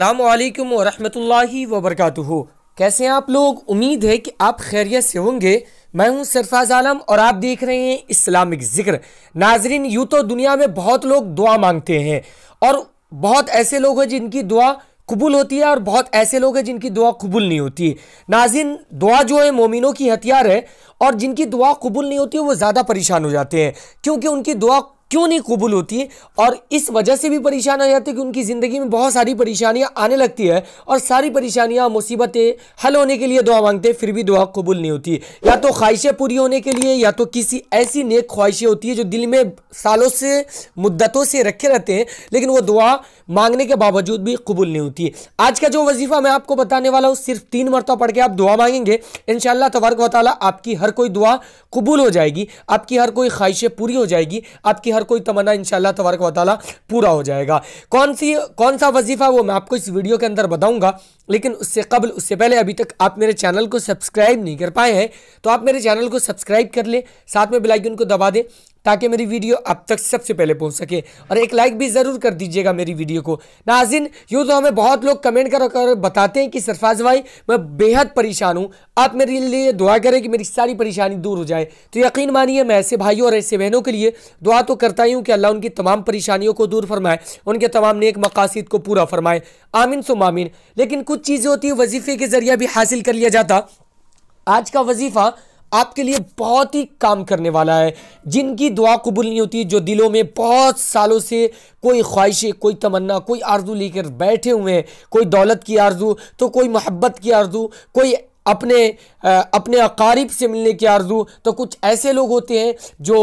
अल्लाम वरहमतुल्लाहि वबरकत कैसे हैं आप लोग उम्मीद है कि आप खैरियत से होंगे मैं हूं सरफाज आलम और आप देख रहे हैं इस्लामिक ज़िक्र नाजरीन यूँ तो दुनिया में बहुत लोग दुआ मांगते हैं और बहुत ऐसे लोग हैं जिनकी दुआ कबूल होती है और बहुत ऐसे लोग हैं जिनकी दुआ कबूल नहीं होती नाजिन दुआ जो है मोमिनों की हथियार है और जिनकी दुआ कबूल नहीं होती है वो ज़्यादा परेशान हो जाते हैं क्योंकि उनकी दुआ क्यों नहीं कबूल होती है और इस वजह से भी परेशान आ जाते हैं कि उनकी ज़िंदगी में बहुत सारी परेशानियाँ आने लगती है और सारी परेशानियाँ मुसीबतें हल होने के लिए दुआ मांगते हैं फिर भी दुआ कबूल नहीं होती या तो ख्वाहिशें पूरी होने के लिए या तो किसी ऐसी नेक ख्वाहिशें होती है जो दिल में सालों से मुद्दतों से रखे रहते हैं लेकिन वो दुआ मांगने के बावजूद भी कबूल नहीं होती है आज का जो वजीफा मैं आपको बताने वाला हूँ सिर्फ तीन मरतबा पढ़ के आप दुआ मांगेंगे इन शाह तबरक वाली आपकी हर कोई दुआ कबूल हो जाएगी आपकी हर कोई ख्वाहिशें पूरी हो जाएगी आपकी हर कोई तमन्ना इन तबरक वाली पूरा हो जाएगा कौन सी कौन सा वजीफा वो मैं आपको इस वीडियो के अंदर बताऊँगा लेकिन उससे कबल उससे पहले अभी तक आप मेरे चैनल को सब्सक्राइब नहीं कर पाए हैं तो आप मेरे चैनल को सब्सक्राइब कर लें साथ में बेलाइकन को दबा दें ताकि मेरी वीडियो आप तक सबसे पहले पहुंच सके और एक लाइक भी ज़रूर कर दीजिएगा मेरी वीडियो को नाजिन यूँ तो हमें बहुत लोग कमेंट कर, कर बताते हैं कि सरफाज भाई मैं बेहद परेशान हूँ आप मेरे लिए दुआ करें कि मेरी सारी परेशानी दूर हो जाए तो यकीन मानिए मैं ऐसे भाइयों और ऐसे बहनों के लिए दुआ तो करता ही हूँ कि अल्लाह उनकी तमाम परेशानियों को दूर फरमाए उनके तमाम नेक मकासद को पूरा फरमाए आमिन सो मामिन लेकिन कुछ चीज़ें होती है वजीफ़े के ज़रिए भी हासिल कर लिया जाता आज का वजीफ़ा आपके लिए बहुत ही काम करने वाला है जिनकी दुआ कबूल नहीं होती जो दिलों में बहुत सालों से कोई ख्वाहिशें कोई तमन्ना कोई आरजू लेकर बैठे हुए हैं कोई दौलत की आरजू तो कोई मोहब्बत की आरजू कोई अपने अपने अकारीब से मिलने की आरजू तो कुछ ऐसे लोग होते हैं जो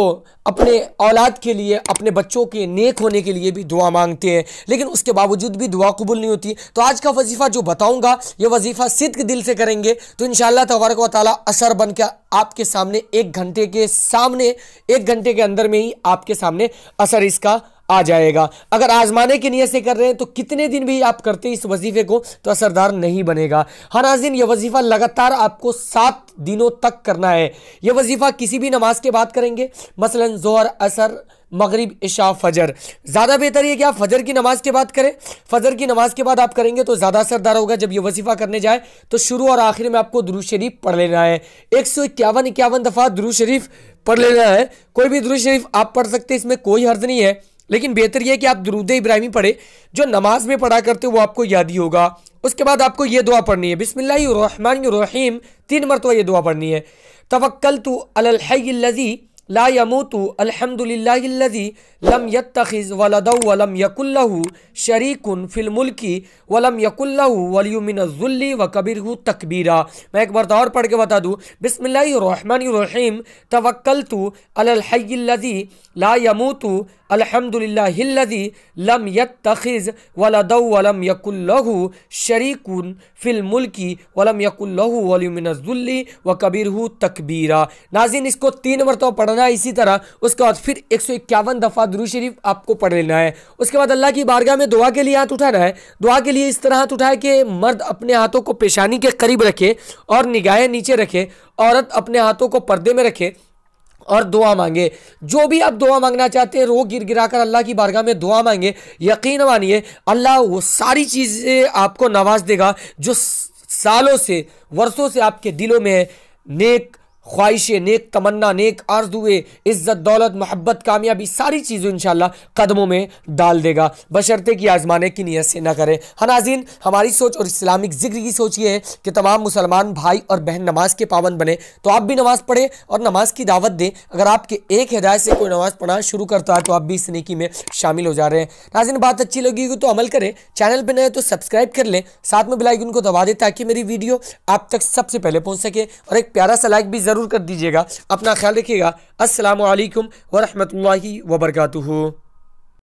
अपने औलाद के लिए अपने बच्चों के नेक होने के लिए भी दुआ मांगते हैं लेकिन उसके बावजूद भी दुआ कबूल नहीं होती तो आज का वजीफ़ा जो बताऊँगा ये वजीफ़ा सिद्ध दिल से करेंगे तो इन तबारक वाली असर बन के आपके सामने एक घंटे के सामने एक घंटे के अंदर में ही आपके सामने असर इसका आ जाएगा अगर आजमाने की नीयत से कर रहे हैं तो कितने दिन भी आप करते हैं इस वजीफे को तो असरदार नहीं बनेगा हाँ नाजिन यह वजीफा लगातार आपको सात दिनों तक करना है यह वजीफा किसी भी नमाज के बाद करेंगे मसलन जोहर असर मगरब इशा फजर ज़्यादा बेहतर यह कि आप फजर की नमाज के बाद करें फजर की नमाज के बाद आप करेंगे तो ज़्यादा असरदार होगा जब यह वजीफ़ा करने जाए तो शुरू और आखिर में आपको दुरू शरीफ पढ़ लेना है एक सौ इक्यावन इक्यावन दफ़ा दुरू शरीफ पढ़ लेना है कोई भी दुरू शरीफ आप पढ़ सकते हैं इसमें कोई हर्ज नहीं है लेकिन बेहतर यह कि आप दरूद इब्राहिमी पढ़े जो नमाज में पढ़ा करते हो वो आपको याद ही होगा उसके बाद आपको ये दुआ पढ़नी है बिसमिल्लर तीन मरतबा ये दुआ पढ़नी है तवक्ल तो अलहैल्लज़ी ला यमूतु अलहमदिल्लाजी लम यत्तखिज़ वलद वलम शरीकुन फिल मुल्की वलम यकुल्लहू वलियुमिनजुल्ली व कबीरहू तकबीरा मैं एक बार और पढ़ के बता दूँ बिसमीम तवक्ल तो अलहयी ला यमूतु अलहमदिल्लाजी लम यत्तखिज़ वलद वलम शरीकुन फिल मुल्की वलम यकुल्लहू वलियुमिनजुल्ली व हु तकबीरा नाजिन इसको तीन मरतब पढ़ पढ़ना इसी तरह उसके बाद फिर एक सौ इक्यावन दफ़ा दुरू शरीफ आपको पढ़ लेना है उसके बाद अल्लाह की बारगाह में दुआ के लिए हाथ उठाना है दुआ के लिए इस तरह हाथ उठाए कि मर्द अपने हाथों को पेशानी के करीब रखे और निगाहें नीचे रखे औरत अपने हाथों को पर्दे में रखे और दुआ मांगे जो भी आप दुआ मांगना चाहते हैं रो गिर गिरा कर अल्लाह की बारगाह में दुआ मांगे यकीन मानिए अल्लाह वो सारी चीज़ें आपको नवाज देगा जो सालों से वर्षों से आपके दिलों में है नेक ख्वाहिश नेक तमन्ना नेक आर्जुए इज़्ज़त दौलत मोहब्बत कामयाबी सारी चीज़ें इन कदमों में डाल देगा बशर्ते कि आज़माने की नीयत से ना करें हनाजीन हाँ हमारी सोच और इस्लामिक जिक्र की सोच ये है कि तमाम मुसलमान भाई और बहन नमाज़ के पाबंद बने तो आप भी नमाज़ पढ़ें और नमाज़ की दावत दें अगर आपके एक हिदायत से कोई नमाज़ पढ़ना शुरू करता है तो आप भी इस नेकी में शामिल हो जा रहे हैं नाजिन बात अच्छी लगेगी तो अमल करें चैनल पर नए तो सब्सक्राइब कर लें साथ में बेलाइकन को दबा दें ताकि मेरी वीडियो आप तक सबसे पहले पहुँच सके और एक प्यारा सा लाइक भी ज़रूर ज़रूर कर दीजिएगा अपना ख्याल रखिएगा असलकम वरहमल वर्का